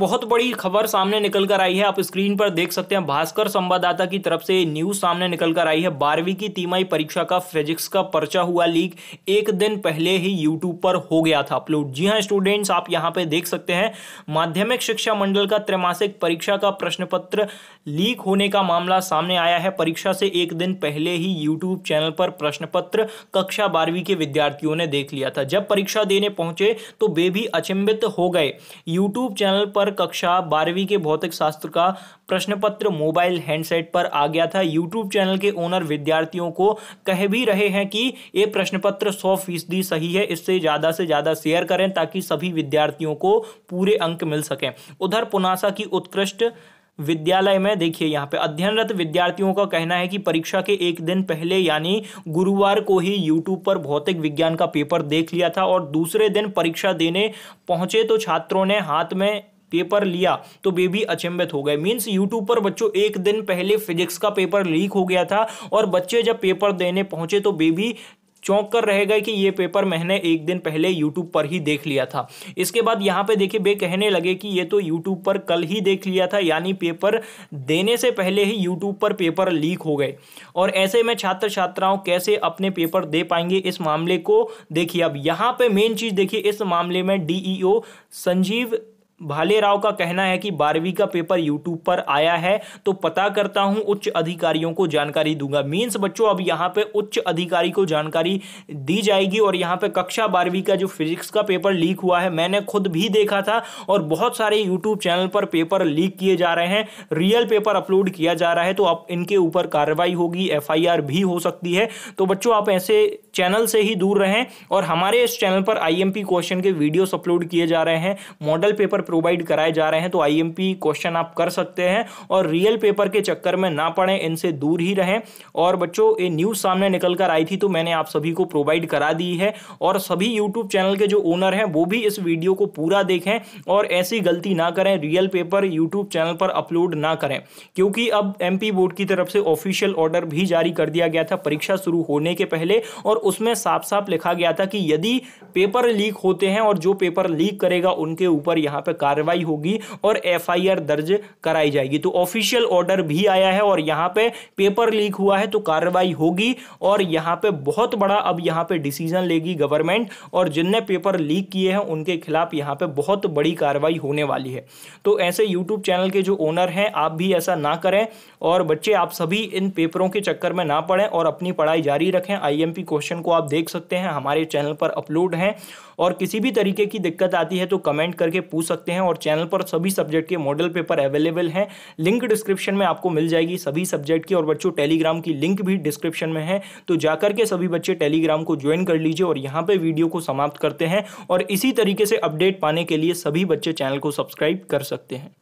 बहुत बड़ी खबर सामने निकल कर आई है आप स्क्रीन पर देख सकते हैं भास्कर संवाददाता की तरफ से न्यूज सामने निकल कर आई है बारहवीं की तिमाही परीक्षा का फिजिक्स का पर्चा हुआ लीक एक दिन पहले ही यूट्यूब पर हो गया था अपलोड जी हाँ स्टूडेंट्स आप यहां पे देख सकते हैं माध्यमिक शिक्षा मंडल का त्रैमासिक परीक्षा का प्रश्न पत्र लीक होने का मामला सामने आया है परीक्षा से एक दिन पहले ही यूट्यूब चैनल पर प्रश्न पत्र कक्षा बारहवीं के विद्यार्थियों ने देख लिया था जब परीक्षा देने पहुंचे तो वे भी अचंबित हो गए यूट्यूब चैनल पर पर कक्षा बारहवीं के भौतिक शास्त्र का प्रश्न पत्र मोबाइल हैंडसेट पर आ गया था यूट्यूब चैनल के ओनर विद्यार्थियों को कह भी रहे हैं कि ये प्रश्न पत्र सौ फीसदी सही है इससे ज़्यादा से ज़्यादा शेयर करें ताकि सभी विद्यार्थियों को पूरे अंक मिल सकें उधर पुनासा की उत्कृष्ट विद्यालय में देखिए यहाँ पे अध्ययनरत विद्यार्थियों का कहना है कि परीक्षा के एक दिन पहले यानी गुरुवार को ही यूट्यूब पर भौतिक विज्ञान का पेपर देख लिया था और दूसरे दिन परीक्षा देने पहुंचे तो छात्रों ने हाथ में पेपर लिया तो बेबी अचंभित हो गए मीन्स यूट्यूब पर बच्चों एक दिन पहले फिजिक्स का पेपर लीक हो गया था और बच्चे जब पेपर देने पहुंचे तो बेबी चौंक कर रह गए कि ये पेपर मैंने एक दिन पहले यूट्यूब पर ही देख लिया था इसके बाद यहाँ पे देखिए बे कहने लगे कि ये तो यूट्यूब पर कल ही देख लिया था यानी पेपर देने से पहले ही यूट्यूब पर पेपर लीक हो गए और ऐसे में छात्र छात्राओं कैसे अपने पेपर दे पाएंगे इस मामले को देखिए अब यहाँ पे मेन चीज़ देखिए इस मामले में डी e संजीव भाले राव का कहना है कि बारहवीं का पेपर यूट्यूब पर आया है तो पता करता हूं उच्च अधिकारियों को जानकारी दूंगा मीन्स बच्चों अब यहाँ पे उच्च अधिकारी को जानकारी दी जाएगी और यहाँ पे कक्षा बारहवीं का जो फिजिक्स का पेपर लीक हुआ है मैंने खुद भी देखा था और बहुत सारे यूट्यूब चैनल पर पेपर लीक किए जा रहे हैं रियल पेपर अपलोड किया जा रहा है तो आप इनके ऊपर कार्रवाई होगी एफ भी हो सकती है तो बच्चों आप ऐसे चैनल से ही दूर रहें और हमारे इस चैनल पर आईएमपी क्वेश्चन के वीडियोस अपलोड किए जा रहे हैं मॉडल पेपर प्रोवाइड कराए जा रहे हैं तो आईएमपी क्वेश्चन आप कर सकते हैं और रियल पेपर के चक्कर में ना पड़े इनसे दूर ही रहें और बच्चों ये न्यूज़ सामने निकल कर आई थी तो मैंने आप सभी को प्रोवाइड करा दी है और सभी यूट्यूब चैनल के जो ओनर हैं वो भी इस वीडियो को पूरा देखें और ऐसी गलती ना करें रियल पेपर यूट्यूब चैनल पर अपलोड ना करें क्योंकि अब एम बोर्ड की तरफ से ऑफिशियल ऑर्डर भी जारी कर दिया गया था परीक्षा शुरू होने के पहले और उसमें साफ साफ लिखा गया था कि यदि पेपर लीक होते हैं और जो पेपर लीक करेगा उनके ऊपर यहाँ पर कार्रवाई होगी और एफआईआर दर्ज कराई जाएगी तो ऑफिशियल ऑर्डर भी आया है और यहाँ पे पेपर लीक हुआ है तो कार्रवाई होगी और यहाँ पे बहुत बड़ा अब यहाँ पे डिसीजन लेगी गवर्नमेंट और जिनने पेपर लीक किए हैं उनके खिलाफ यहाँ पे बहुत बड़ी कार्रवाई होने वाली है तो ऐसे यूट्यूब चैनल के जो ओनर हैं आप भी ऐसा ना करें और बच्चे आप सभी इन पेपरों के चक्कर में ना पड़ें और अपनी पढ़ाई जारी रखें आई क्वेश्चन सेक्शन को आप देख सकते हैं हमारे चैनल पर अपलोड हैं और किसी भी तरीके की दिक्कत आती है तो कमेंट करके पूछ सकते हैं और चैनल पर सभी सब्जेक्ट के मॉडल पेपर अवेलेबल हैं लिंक डिस्क्रिप्शन में आपको मिल जाएगी सभी सब्जेक्ट की और बच्चों टेलीग्राम की लिंक भी डिस्क्रिप्शन में है तो जाकर के सभी बच्चे टेलीग्राम को ज्वाइन कर लीजिए और यहाँ पर वीडियो को समाप्त करते हैं और इसी तरीके से अपडेट पाने के लिए सभी बच्चे चैनल को सब्सक्राइब कर सकते हैं